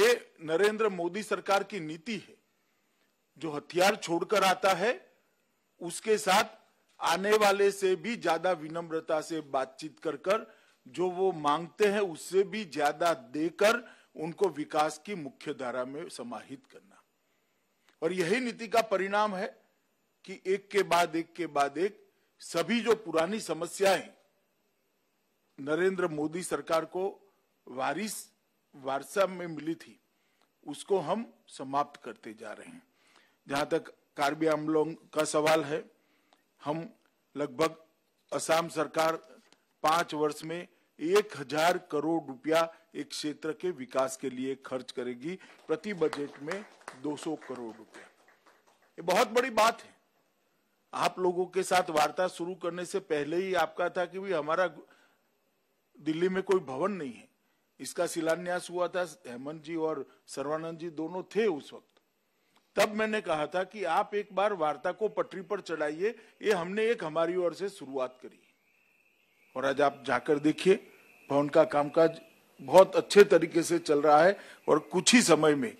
ये नरेंद्र मोदी सरकार की नीति है जो हथियार छोड़कर आता है उसके साथ आने वाले से भी ज्यादा विनम्रता से बातचीत कर कर जो वो मांगते हैं उससे भी ज्यादा देकर उनको विकास की मुख्य धारा में समाहित करना और यही नीति का परिणाम है कि एक के बाद एक के बाद एक सभी जो पुरानी समस्याएं नरेंद्र मोदी सरकार को वारिस वारसा में मिली थी उसको हम समाप्त करते जा रहे हैं जहां तक कार्बी आमलोंग का सवाल है हम लगभग असम सरकार पांच वर्ष में एक हजार करोड़ रुपया एक क्षेत्र के विकास के लिए खर्च करेगी प्रति बजट में 200 करोड़ रुपया ये बहुत बड़ी बात है आप लोगों के साथ वार्ता शुरू करने से पहले ही आपका था कि भी हमारा दिल्ली में कोई भवन नहीं है इसका शिलान्यास हुआ था हेमंत जी और सर्वानंद जी दोनों थे उस वक्त तब मैंने कहा था कि आप एक बार वार्ता को पटरी पर चढ़ाइए ये हमने एक हमारी ओर से शुरुआत करी और आज आप जाकर देखिए भवन का कामकाज बहुत अच्छे तरीके से चल रहा है और कुछ ही समय में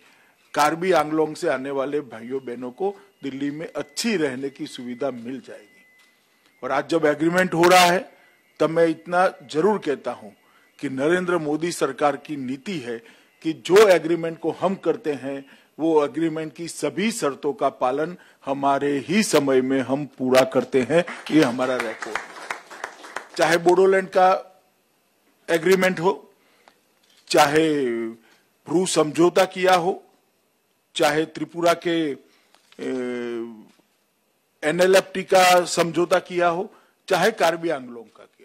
कार्बी आंगलोंग से आने वाले भाइयों बहनों को दिल्ली में अच्छी रहने की सुविधा मिल जाएगी और आज जब एग्रीमेंट हो रहा है तब मैं इतना जरूर कहता हूं कि नरेंद्र मोदी सरकार की नीति है कि जो एग्रीमेंट को हम करते हैं वो एग्रीमेंट की सभी शर्तों का पालन हमारे ही समय में हम पूरा करते हैं ये हमारा रेकॉर्ड चाहे बोडोलैंड का एग्रीमेंट हो चाहे भ्रू समझौता किया हो चाहे त्रिपुरा के एनएलएफटी का समझौता किया हो चाहे कार्बी आंगलोंग का किया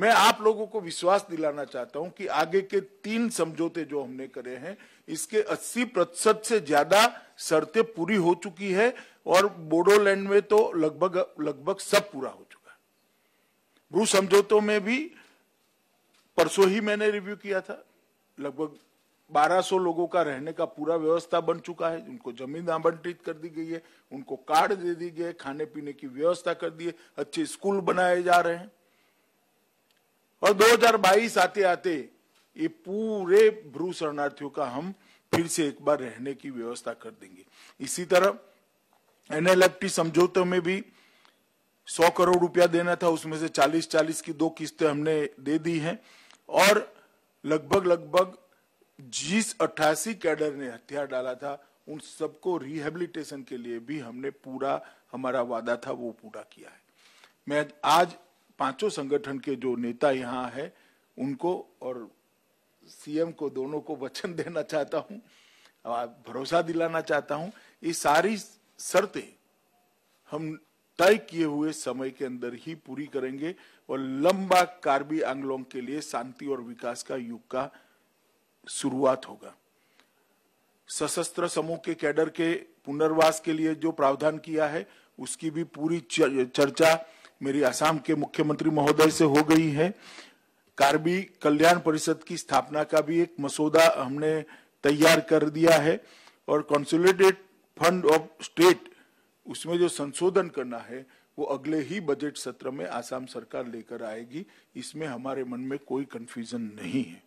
मैं आप लोगों को विश्वास दिलाना चाहता हूं कि आगे के तीन समझौते जो हमने करे हैं इसके 80 प्रतिशत से ज्यादा शर्तें पूरी हो चुकी है और बोडोलैंड में तो लगभग लगभग सब पूरा हो चुका है भू समझौतों में भी परसों ही मैंने रिव्यू किया था लगभग 1200 लोगों का रहने का पूरा व्यवस्था बन चुका है उनको जमीन आवंटित कर दी गई है उनको कार्ड दे दी गई है खाने पीने की व्यवस्था कर दी है अच्छे स्कूल बनाए जा रहे हैं और 2022 आते आते ये पूरे भ्रू शरणार्थियों का हम फिर से एक बार रहने की व्यवस्था कर देंगे इसी तरह एनएलएफटी समझौते में भी 100 करोड़ रुपया देना था उसमें से 40-40 की दो किस्तें हमने दे दी हैं और लगभग लगभग जिस अट्ठासी कैडर ने हथियार डाला था उन सबको रिहेबिलिटेशन के लिए भी हमने पूरा हमारा वादा था वो पूरा किया है मैं आज पांचों संगठन के जो नेता यहाँ है उनको और सीएम को दोनों को वचन देना चाहता हूँ भरोसा दिलाना चाहता हूँ ये सारी शर्तें हम तय किए हुए समय के अंदर ही पूरी करेंगे और लंबा कार्बी आंगलोंग के लिए शांति और विकास का युग का शुरुआत होगा सशस्त्र समूह के कैडर के पुनर्वास के लिए जो प्रावधान किया है उसकी भी पूरी चर्चा मेरी आसाम के मुख्यमंत्री महोदय से हो गई है कार्बी कल्याण परिषद की स्थापना का भी एक मसौदा हमने तैयार कर दिया है और कंसोलिडेट फंड ऑफ स्टेट उसमें जो संशोधन करना है वो अगले ही बजट सत्र में आसाम सरकार लेकर आएगी इसमें हमारे मन में कोई कंफ्यूजन नहीं है